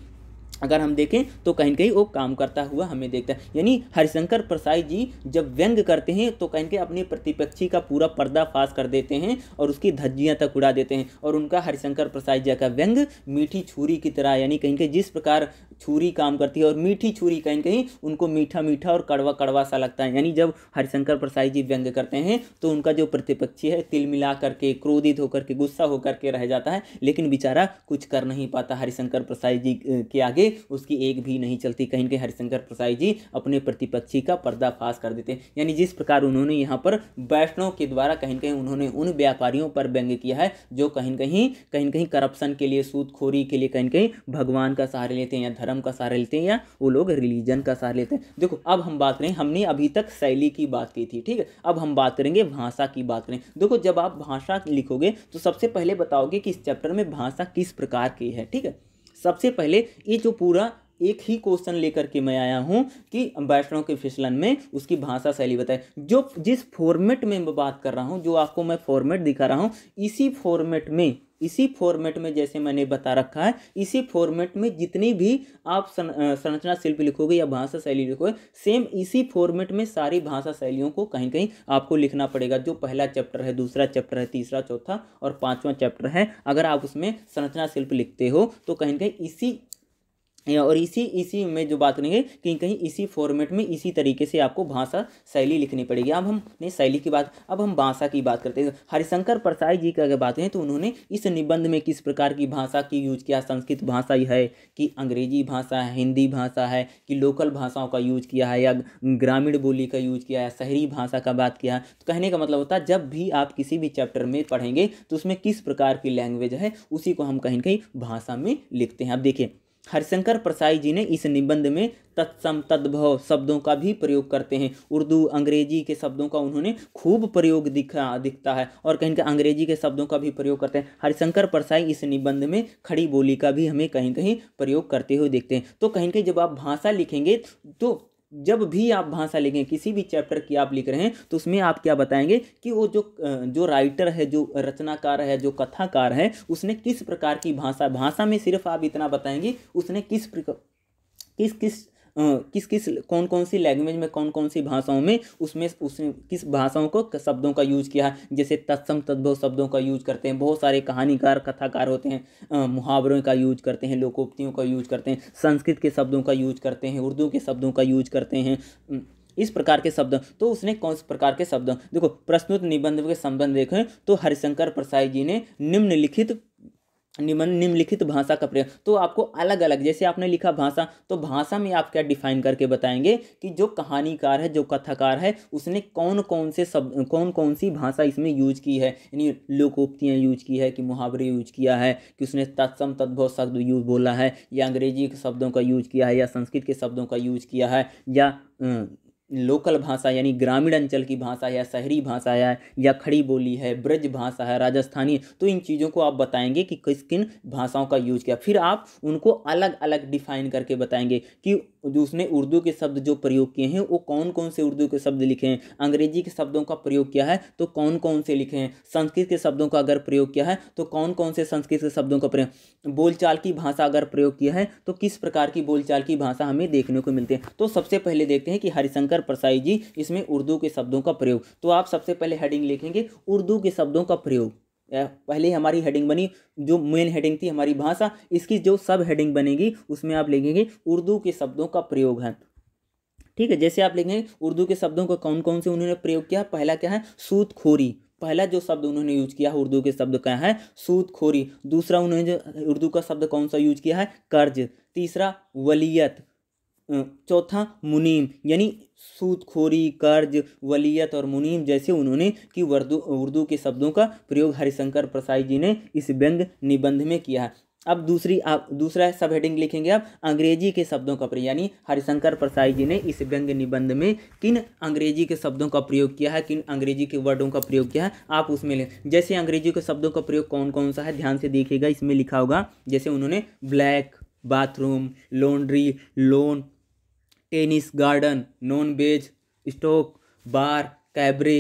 अगर हम देखें तो कहीं कहीं वो काम करता हुआ हमें देखता है यानी हरिशंकर प्रसाद जी जब व्यंग करते हैं तो कहीं कहीं अपने प्रतिपक्षी का पूरा पर्दाफाश कर देते हैं और उसकी धज्जियां तक उड़ा देते हैं और उनका हरिशंकर प्रसाद जी का व्यंग मीठी छुरी की तरह यानी कहीं कहीं जिस प्रकार छुरी काम करती है और मीठी छुरी कहीं कहीं उनको मीठा मीठा और कड़वा कड़वा सा लगता है यानी जब हरिशंकर प्रसाद जी व्यंग करते हैं तो उनका जो प्रतिपक्षी है तिल मिला करके क्रोधित होकर के गुस्सा होकर के रह जाता है लेकिन बेचारा कुछ कर नहीं पाता हरिशंकर प्रसाद जी के आगे उसकी एक भी नहीं चलती कहीं कहीं हरिशंकर प्रसाद जी अपने प्रतिपक्षी का पर्दाफाश कर देते हैं यानी जिस प्रकार उन्होंने यहाँ पर वैष्णव के द्वारा कहीं कहीं उन्होंने उन व्यापारियों पर व्यंग किया है जो कहीं कहीं कहीं कहीं करप्शन के लिए सूदखोरी के लिए कहीं कहीं भगवान का सहारा लेते हैं या धर्म धर्म का सहारा लेते हैं या वो लोग रिलीजन का सहारा लेते हैं देखो अब हम बात करें हमने अभी तक शैली की बात की थी ठीक है अब हम बात करेंगे भाषा की बात करें देखो जब आप भाषा लिखोगे तो सबसे पहले बताओगे कि इस चैप्टर में भाषा किस प्रकार की है ठीक है सबसे पहले ये जो पूरा एक ही क्वेश्चन लेकर के मैं आया हूँ कि वैष्णव के फिसलन में उसकी भाषा शैली बताएं जो जिस फॉर्मेट में मैं बात कर रहा हूँ जो आपको मैं फॉर्मेट दिखा रहा हूँ इसी फॉर्मेट में इसी फॉर्मेट में जैसे मैंने बता रखा है इसी फॉर्मेट में जितनी भी आप संरचना शिल्प लिखोगे या भाषा शैली लिखोगे सेम इसी फॉर्मेट में सारी भाषा शैलियों को कहीं कहीं आपको लिखना पड़ेगा जो पहला चैप्टर है दूसरा चैप्टर है तीसरा चौथा और पाँचवा चैप्टर है अगर आप उसमें संरचना शिल्प लिखते हो तो कहीं कहीं इसी और इसी इसी में जो बात करेंगे कहीं कहीं इसी फॉर्मेट में इसी तरीके से आपको भाषा शैली लिखनी पड़ेगी अब हम नहीं शैली की बात अब हम भाषा की बात करते हैं हरिशंकर प्रसाद जी की अगर बात करें तो उन्होंने इस निबंध में किस प्रकार की भाषा की यूज किया संस्कृत भाषा ही है कि अंग्रेजी भाषा है हिंदी भाषा है कि लोकल भाषाओं का यूज किया है या ग्रामीण बोली का यूज किया है शहरी भाषा का बात किया है तो कहने का मतलब होता है जब भी आप किसी भी चैप्टर में पढ़ेंगे तो उसमें किस प्रकार की लैंग्वेज है उसी को हम कहीं कहीं भाषा में लिखते हैं अब देखिए हरिशंकर प्रसाई जी ने इस निबंध में तत्सम तद्भव शब्दों का भी प्रयोग करते हैं उर्दू अंग्रेजी के शब्दों का उन्होंने खूब प्रयोग दिखा दिखता है और कहीं कहीं अंग्रेजी के शब्दों का भी प्रयोग करते हैं हरिशंकर प्रसाई इस निबंध में खड़ी बोली का भी हमें कहीं कहीं प्रयोग करते हुए देखते हैं तो कहीं कहीं जब आप भाषा लिखेंगे तो जब भी आप भाषा लिखें किसी भी चैप्टर की आप लिख रहे हैं तो उसमें आप क्या बताएंगे कि वो जो जो राइटर है जो रचनाकार है जो कथाकार है उसने किस प्रकार की भाषा भाषा में सिर्फ आप इतना बताएंगे उसने किस किस किस किस किस कौन कौन सी लैंग्वेज में कौन कौन सी भाषाओं में उसमें उसने किस भाषाओं को शब्दों का यूज किया है जैसे तत्सम तद्भव शब्दों का यूज करते हैं बहुत सारे कहानीकार कथाकार होते हैं मुहावरों का यूज करते हैं लोकोक्तियों का यूज करते हैं संस्कृत के शब्दों का यूज करते हैं उर्दू के शब्दों का यूज करते हैं इस प्रकार के शब्द तो उसने कौन से प्रकार के शब्द देखो प्रश्नोत्तर निबंध के संबंध देखें तो हरिशंकर प्रसाद जी ने निम्नलिखित निम्न निम्नलिखित भाषा का प्रयोग तो आपको अलग अलग जैसे आपने लिखा भाषा तो भाषा में आप क्या डिफाइन करके बताएंगे कि जो कहानीकार है जो कथाकार है उसने कौन कौन से सब कौन कौन सी भाषा इसमें यूज की है यानी लोकोक्तियाँ यूज की है कि मुहावरे यूज किया है कि उसने तत्सम तद्भव शब्द यूज बोला है या अंग्रेजी के शब्दों का यूज किया है या संस्कृत के शब्दों का यूज किया है या हम्म, लोकल भाषा यानी ग्रामीण अंचल की भाषा या शहरी भाषा है या खड़ी बोली है ब्रज भाषा है राजस्थानी तो इन चीज़ों को आप बताएंगे कि किस किन भाषाओं का यूज किया फिर आप उनको अलग अलग डिफाइन करके बताएंगे कि उसने उर्दू के शब्द जो प्रयोग किए हैं वो कौन कौन से उर्दू के शब्द लिखे हैं अंग्रेजी के शब्दों का प्रयोग किया है तो कौन कौन से लिखे हैं संस्कृत के शब्दों का अगर प्रयोग किया है तो कौन कौन से संस्कृत के शब्दों का प्रयोग बोलचाल की भाषा अगर प्रयोग किया है तो किस प्रकार की बोलचाल की भाषा हमें देखने को मिलती है तो सबसे पहले देखते हैं कि हरिशंकर प्रसाई जी इसमें उर्दू के शब्दों का प्रयोग तो आप सबसे पहले हेडिंग लिखेंगे उर्दू के शब्दों का प्रयोग पहले हमारी हेडिंग बनी जो मेन हेडिंग थी हमारी भाषा इसकी जो सब हेडिंग बनेगी उसमें आप लिखेंगे उर्दू के शब्दों का प्रयोग है ठीक है जैसे आप लिखेंगे उर्दू के शब्दों का कौन कौन से उन्होंने प्रयोग किया पहला क्या है सूतखोरी पहला जो शब्द उन्होंने यूज किया उर्दू के शब्द क्या है सूदखोरी दूसरा उन्होंने जो उर्दू का शब्द कौन सा यूज किया है कर्ज तीसरा वलियत चौथा मुनीम यानी सूदखोरी कर्ज वलियत और मुनीम जैसे उन्होंने कि उर्दू उर्दू के शब्दों का प्रयोग हरिशंकर प्रसाद जी ने इस व्यंग निबंध में किया है अब दूसरी आप दूसरा सब हेडिंग लिखेंगे आप अंग्रेजी के शब्दों का प्रयोग यानी हरिशंकर प्रसाई जी ने इस व्यंग्य निबंध में किन अंग्रेजी के शब्दों का प्रयोग किया है किन अंग्रेजी के वर्डों का प्रयोग किया है आप उसमें लें जैसे अंग्रेजी के शब्दों का प्रयोग कौन कौन सा है ध्यान से देखिएगा इसमें लिखा होगा जैसे उन्होंने black bathroom laundry lawn tennis garden non veg stock bar cabaret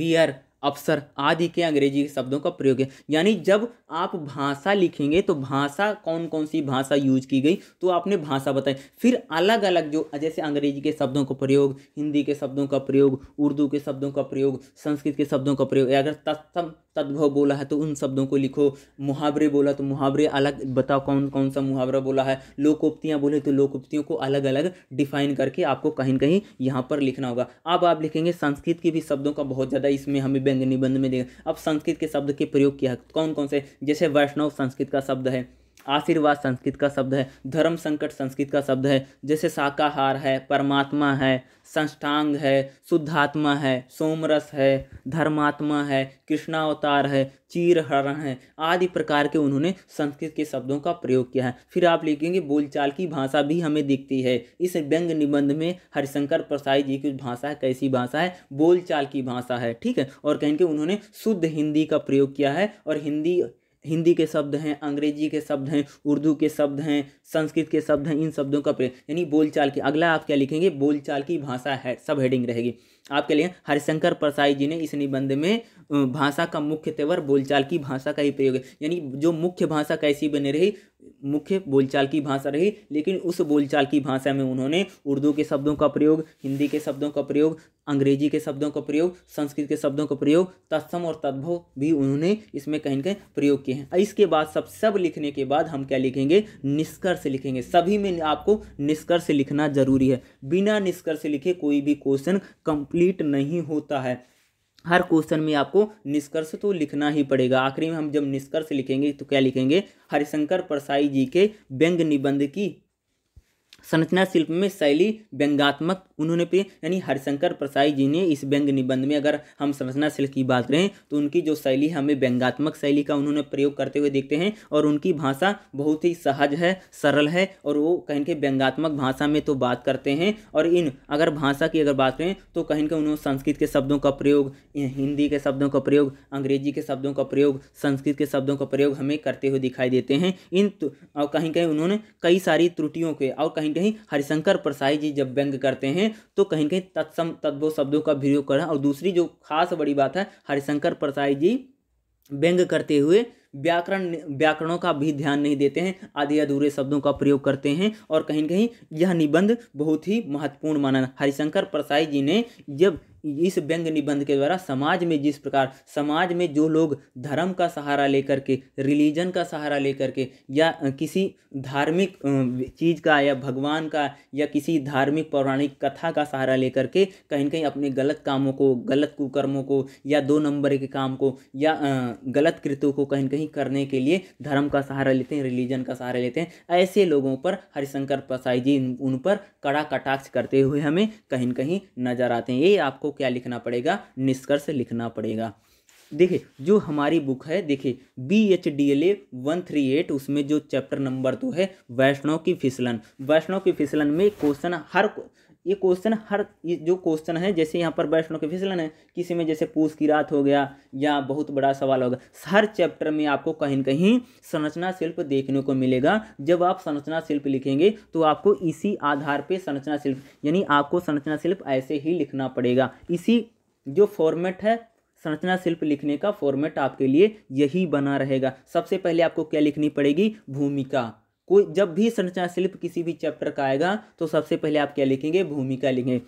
beer अफसर आदि के अंग्रेजी शब्दों का प्रयोग है यानी जब आप भाषा लिखेंगे तो भाषा कौन कौन सी भाषा यूज की गई तो आपने भाषा बताई फिर अलग अलग जो जैसे अंग्रेजी के शब्दों का प्रयोग हिंदी के शब्दों का प्रयोग उर्दू के शब्दों का प्रयोग संस्कृत के शब्दों का प्रयोग अगर तत्सम तद्भव बोला है तो उन शब्दों को लिखो मुहावरे बोला तो मुहावरे अलग बताओ कौन कौन सा मुहावरा बोला है लोकोक्तियाँ बोले तो लोकोक्तियों को अलग अलग डिफाइन करके आपको कहीं कहीं यहाँ पर लिखना होगा अब आप लिखेंगे संस्कृत के भी शब्दों का बहुत ज़्यादा इसमें हमें व्यंग निबंध में देगा अब संस्कृत के शब्द के प्रयोग किया कौन कौन से जैसे वैष्णव संस्कृत का शब्द है आशीर्वाद संस्कृत का शब्द है धर्म संकट संस्कृत का शब्द है जैसे शाकाहार है परमात्मा है संष्टांग है शुद्धात्मा है सोमरस है धर्मात्मा है कृष्णावतार है चीरहरण है आदि प्रकार के उन्होंने संस्कृत के शब्दों का प्रयोग किया है फिर आप लिखेंगे बोलचाल की भाषा भी हमें दिखती है इस व्यंग निबंध में हरिशंकर प्रसाई जी की भाषा है कैसी भाषा है बोलचाल की भाषा है ठीक है और कहेंगे उन्होंने शुद्ध हिंदी का प्रयोग किया है और हिंदी हिंदी के शब्द हैं अंग्रेजी के शब्द हैं उर्दू के शब्द हैं संस्कृत के शब्द हैं इन शब्दों का प्रयोग यानी बोलचाल की अगला आप क्या लिखेंगे बोलचाल की भाषा है सब हेडिंग रहेगी आप क्या लिखें हरिशंकर प्रसाई जी ने इस निबंध में भाषा का मुख्य तेवर बोलचाल की भाषा का ही प्रयोग है यानी जो मुख्य भाषा कैसी बने रही मुख्य बोलचाल की भाषा रही लेकिन उस बोलचाल की भाषा में उन्होंने उर्दू के शब्दों का प्रयोग हिंदी के शब्दों का प्रयोग अंग्रेजी के शब्दों का प्रयोग संस्कृत के शब्दों का प्रयोग तत्सम और तद्भव भी उन्होंने इसमें कहीं ना प्रयोग किए हैं इसके बाद सब सब लिखने के बाद हम क्या लिखेंगे निष्कर्ष लिखेंगे सभी में आपको निष्कर्ष लिखना जरूरी है बिना निष्कर्ष लिखे कोई भी क्वेश्चन कंप्लीट नहीं होता है हर क्वेश्चन में आपको निष्कर्ष तो लिखना ही पड़ेगा आखिरी में हम जब निष्कर्ष लिखेंगे तो क्या लिखेंगे हरिशंकर प्रसाई जी के व्यंग निबंध की संरचना शिल्प में शैली व्यंगात्मक उन्होंने पे यानी हरिशंकर प्रसाई जी ने इस व्यंग निबंध में अगर हम संरचना शैल की बात करें तो उनकी जो शैली हमें व्यंगात्मक शैली का उन्होंने प्रयोग करते हुए देखते हैं और उनकी भाषा बहुत ही सहज है सरल है और वो कहीं के व्यंगात्मक भाषा में तो बात करते हैं और इन अगर भाषा की अगर बात करें तो कहीं के उन्होंने संस्कृत के शब्दों का प्रयोग हिंदी के शब्दों का प्रयोग अंग्रेजी के शब्दों का प्रयोग संस्कृत के शब्दों का प्रयोग हमें करते हुए दिखाई देते हैं इन तो, और कहीं कहीं उन्होंने कई सारी त्रुटियों के और कहीं कहीं हरिशंकर प्रसाई जी जब व्यंग करते हैं हैं तो कहीं कहीं तत्सम तद्भव शब्दों का प्रयोग करें और दूसरी जो खास बड़ी बात है हरिशंकर प्रसाई जी व्यंग करते हुए व्याकरण व्याकरणों का भी ध्यान नहीं देते हैं आधे अधूरे शब्दों का प्रयोग करते हैं और कहीं कहीं यह निबंध बहुत ही महत्वपूर्ण माना हरिशंकर प्रसाई जी ने जब इस व्यंग निबंध के द्वारा समाज में जिस प्रकार समाज में जो लोग धर्म का सहारा लेकर के रिलीजन का सहारा लेकर के या किसी धार्मिक चीज़ का या भगवान का या किसी धार्मिक पौराणिक कथा का सहारा लेकर के कहीं कहीं अपने गलत कामों को गलत कुकर्मों को या दो नंबर के काम को या गलत कृत्यों को कहीं कहीं करने के लिए धर्म का सहारा लेते हैं रिलीजन का सहारा लेते हैं ऐसे लोगों पर हरिशंकर प्रसाई जी उन पर कड़ा कटाक्ष करते हुए हमें कहीं कहीं नजर आते हैं ये आपको क्या लिखना पड़ेगा निष्कर्ष लिखना पड़ेगा देखिए जो हमारी बुक है देखिए B H D L A one three eight उसमें जो चैप्टर नंबर तो है वैष्णव की फिसलन वैष्णव की फिसलन में क्वेश्चन हर ये क्वेश्चन हर ये जो क्वेश्चन है जैसे यहाँ पर बैष्णव के फिसलन है किसी में जैसे पूछ की रात हो गया या बहुत बड़ा सवाल हो गया हर चैप्टर में आपको कहीं ना कहीं संरचना शिल्प देखने को मिलेगा जब आप संरचना शिल्प लिखेंगे तो आपको इसी आधार पर संरचना शिल्प यानी आपको संरचना शिल्प ऐसे ही लिखना पड़ेगा इसी जो फॉर्मेट है संरचना शिल्प लिखने का फॉर्मेट आपके लिए यही बना रहेगा सबसे पहले आपको क्या लिखनी पड़ेगी भूमिका कोई जब भी संरचना शिल्प किसी भी चैप्टर का आएगा तो सबसे पहले आप क्या लिखेंगे भूमिका लिखेंगे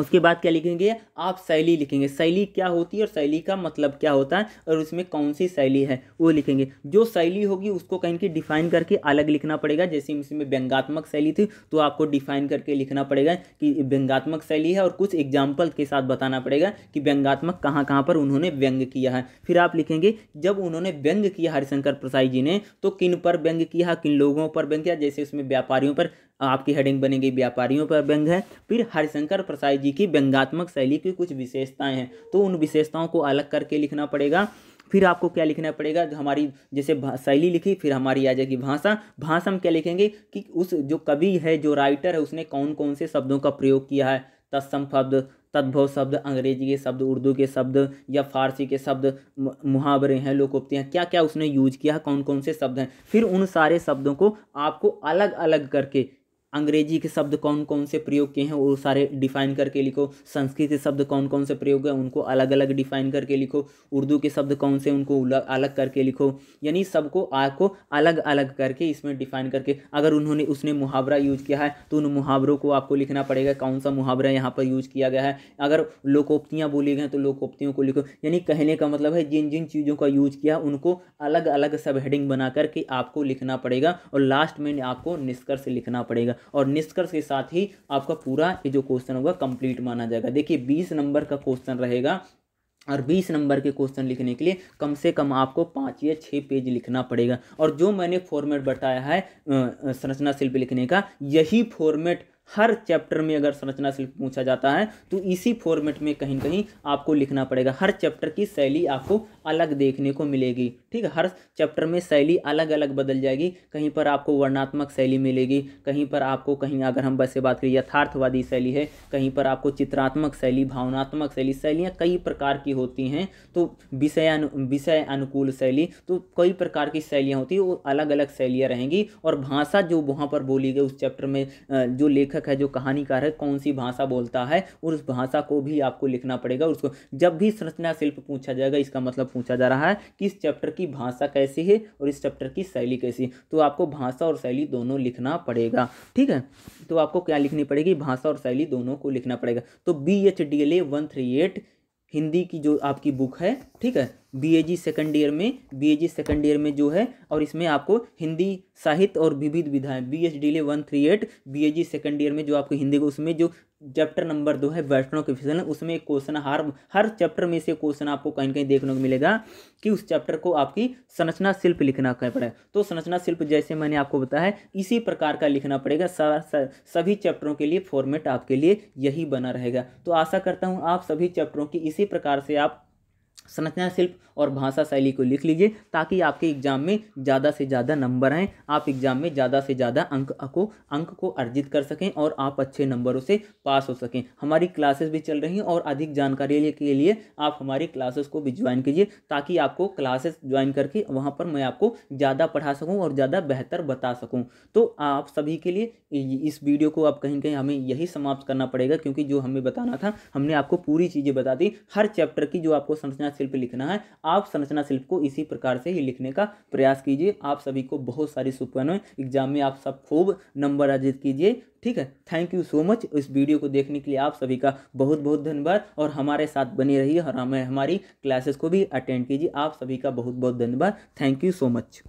उसके बाद क्या लिखेंगे आप शैली लिखेंगे शैली क्या होती है और शैली का मतलब क्या होता है और उसमें कौन सी शैली है वो लिखेंगे जो शैली होगी उसको कहीं की डिफाइन करके अलग लिखना पड़ेगा जैसे इसमें व्यंगात्मक शैली थी तो आपको डिफाइन करके लिखना पड़ेगा कि व्यंगात्मक शैली है और कुछ एग्जाम्पल के साथ बताना पड़ेगा कि व्यंगात्मक कहाँ कहाँ पर उन्होंने व्यंग किया है फिर आप लिखेंगे जब उन्होंने व्यंग किया हरिशंकर प्रसाई जी ने तो किन पर व्यंग किया किन लोगों पर व्यंग किया जैसे उसमें व्यापारियों पर आपकी हेडिंग बनेगी व्यापारियों पर व्यंग है फिर हरिशंकर प्रसाद जी की व्यंगात्मक शैली की कुछ विशेषताएं हैं तो उन विशेषताओं को अलग करके लिखना पड़ेगा फिर आपको क्या लिखना पड़ेगा हमारी जैसे शैली लिखी फिर हमारी आ जाएगी भाषा भाषा हम क्या लिखेंगे कि उस जो कवि है जो राइटर है उसने कौन कौन से शब्दों का प्रयोग किया है तत्सम शब्द तद्भव शब्द अंग्रेजी के शब्द उर्दू के शब्द या फारसी के शब्द मुहावरे हैं लोकोक्ति हैं क्या क्या उसने यूज किया कौन कौन से शब्द हैं फिर उन सारे शब्दों को आपको अलग अलग करके अंग्रेजी के शब्द कौन कौन से प्रयोग किए हैं वो सारे डिफाइन करके लिखो संस्कृत के शब्द कौन कौन से प्रयोग हैं उनको अलग अलग डिफाइन करके लिखो उर्दू के शब्द कौन से उनको अलग करके लिखो यानी सबको आपको अलग अलग करके इसमें डिफाइन करके अगर उन्होंने उसने मुहावरा यूज किया है तो उन मुहावरों को आपको लिखना पड़ेगा कौन सा मुहावरा यहाँ पर यूज किया गया है अगर लोकोक्तियाँ बोली गई तो लोकोक्तियों को लिखो यानी कहने का मतलब है जिन जिन चीज़ों का यूज किया उनको अलग अलग सब हेडिंग बना करके आपको लिखना पड़ेगा और लास्ट में आपको निष्कर्ष लिखना पड़ेगा और निष्कर्ष के साथ ही आपका पूरा ये जो क्वेश्चन होगा कंप्लीट माना जाएगा देखिए बीस नंबर का क्वेश्चन रहेगा और 20 नंबर के क्वेश्चन लिखने के लिए कम से कम आपको पाँच या छः पेज लिखना पड़ेगा और जो मैंने फॉर्मेट बताया है संरचना शिल्प लिखने का यही फॉर्मेट हर चैप्टर में अगर संरचना शिल्प पूछा जाता है तो इसी फॉर्मेट में कहीं कहीं आपको लिखना पड़ेगा हर चैप्टर की शैली आपको अलग देखने को मिलेगी ठीक है हर चैप्टर में शैली अलग अलग बदल जाएगी कहीं पर आपको वर्णात्मक शैली मिलेगी कहीं पर आपको कहीं अगर हम वैसे बात करें यथार्थवादी शैली है कहीं पर आपको चित्रात्मक शैली भावनात्मक शैली शैलियाँ कई प्रकार की होती हैं तो विषय विषय अनुकूल शैली तो कई प्रकार की शैलियाँ होती है वो अलग अलग शैलियाँ रहेंगी और भाषा जो वहाँ पर बोली गई उस चैप्टर में जो लेख लेखक है जो कहानीकार है कौन सी भाषा बोलता है और उस भाषा को भी आपको लिखना पड़ेगा उसको जब भी संरचना शिल्प पूछा जाएगा इसका मतलब पूछा जा रहा है कि इस चैप्टर की भाषा कैसी है और इस चैप्टर की शैली कैसी है तो आपको भाषा और शैली दोनों लिखना पड़ेगा ठीक है तो आपको क्या लिखनी पड़ेगी भाषा और शैली दोनों को लिखना पड़ेगा तो B H D L A one three eight Hindi की जो आपकी बुक है ठीक है बीएजी सेकंड ईयर में बीएजी सेकंड ईयर में जो है और इसमें आपको हिंदी साहित्य और विविध विधाएं B H D one three eight B A G second year में जो आपको हिंदी को उसमें जो चैप्टर नंबर दो है वैष्णव के फिजन उसमें एक क्वेश्चन हर हर चैप्टर में से क्वेश्चन आपको कहीं कहीं देखने को मिलेगा कि उस चैप्टर को आपकी संरचना शिल्प लिखना कहीं पड़े तो संरचना शिल्प जैसे मैंने आपको बताया इसी प्रकार का लिखना पड़ेगा सभी चैप्टरों के लिए फॉर्मेट आपके लिए यही बना रहेगा तो आशा करता हूँ आप सभी चैप्टरों की इसी प्रकार से आप संरचना शिल्प और भाषा शैली को लिख लीजिए ताकि आपके एग्जाम में ज़्यादा से ज़्यादा नंबर आएँ आप एग्जाम में ज़्यादा से ज़्यादा अंक को अंक को अर्जित कर सकें और आप अच्छे नंबरों से पास हो सकें हमारी क्लासेस भी चल रही हैं और अधिक जानकारी के लिए आप हमारी क्लासेस को भी ज्वाइन कीजिए ताकि आपको क्लासेस ज्वाइन करके वहाँ पर मैं आपको ज़्यादा पढ़ा सकूँ और ज़्यादा बेहतर बता सकूँ तो आप सभी के लिए इस वीडियो को आप कहीं कहीं हमें यही समाप्त करना पड़ेगा क्योंकि जो हमें बताना था हमने आपको पूरी चीज़ें बता दी हर चैप्टर की जो आपको संरचना संरचना शिल्प लिखना है आप संरचना शिल्प को इसी प्रकार से ही लिखने का प्रयास कीजिए आप सभी को बहुत सारी शुभकामनाएं एग्जाम में आप सब खूब नंबर अर्जित कीजिए ठीक है थैंक यू सो मच इस वीडियो को देखने के लिए आप सभी का बहुत बहुत धन्यवाद और हमारे साथ बने रहिए और हमें हमारी क्लासेस को भी अटेंड कीजिए आप सभी का बहुत बहुत धन्यवाद थैंक यू सो मच